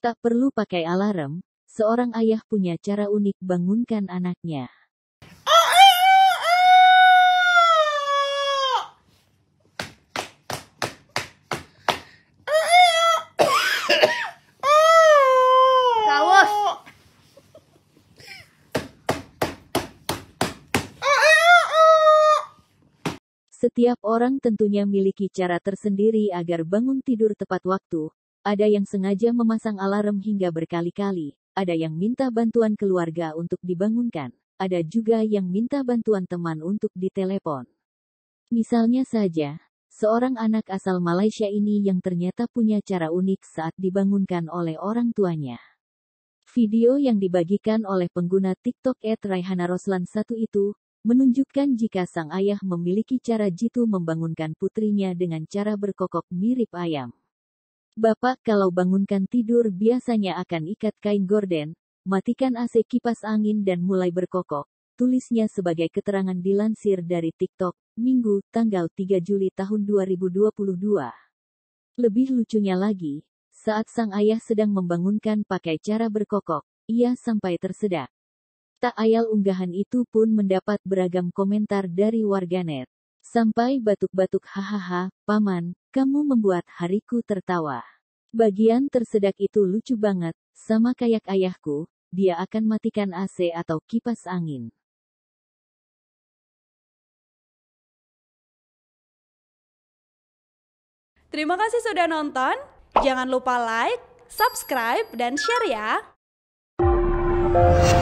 Tak perlu pakai alarm, seorang ayah punya cara unik bangunkan anaknya. Setiap orang tentunya miliki cara tersendiri agar bangun tidur tepat waktu, ada yang sengaja memasang alarm hingga berkali-kali, ada yang minta bantuan keluarga untuk dibangunkan, ada juga yang minta bantuan teman untuk ditelepon. Misalnya saja, seorang anak asal Malaysia ini yang ternyata punya cara unik saat dibangunkan oleh orang tuanya. Video yang dibagikan oleh pengguna TikTok Roslan satu itu menunjukkan jika sang ayah memiliki cara jitu membangunkan putrinya dengan cara berkokok mirip ayam. Bapak kalau bangunkan tidur biasanya akan ikat kain gorden, matikan AC kipas angin dan mulai berkokok. Tulisnya sebagai keterangan dilansir dari TikTok, Minggu, tanggal 3 Juli tahun 2022. Lebih lucunya lagi, saat sang ayah sedang membangunkan pakai cara berkokok, ia sampai tersedak. Tak ayal unggahan itu pun mendapat beragam komentar dari warganet. Sampai batuk-batuk hahaha, paman, kamu membuat hariku tertawa. Bagian tersedak itu lucu banget, sama kayak ayahku, dia akan matikan AC atau kipas angin. Terima kasih sudah nonton. Jangan lupa like, subscribe, dan share ya.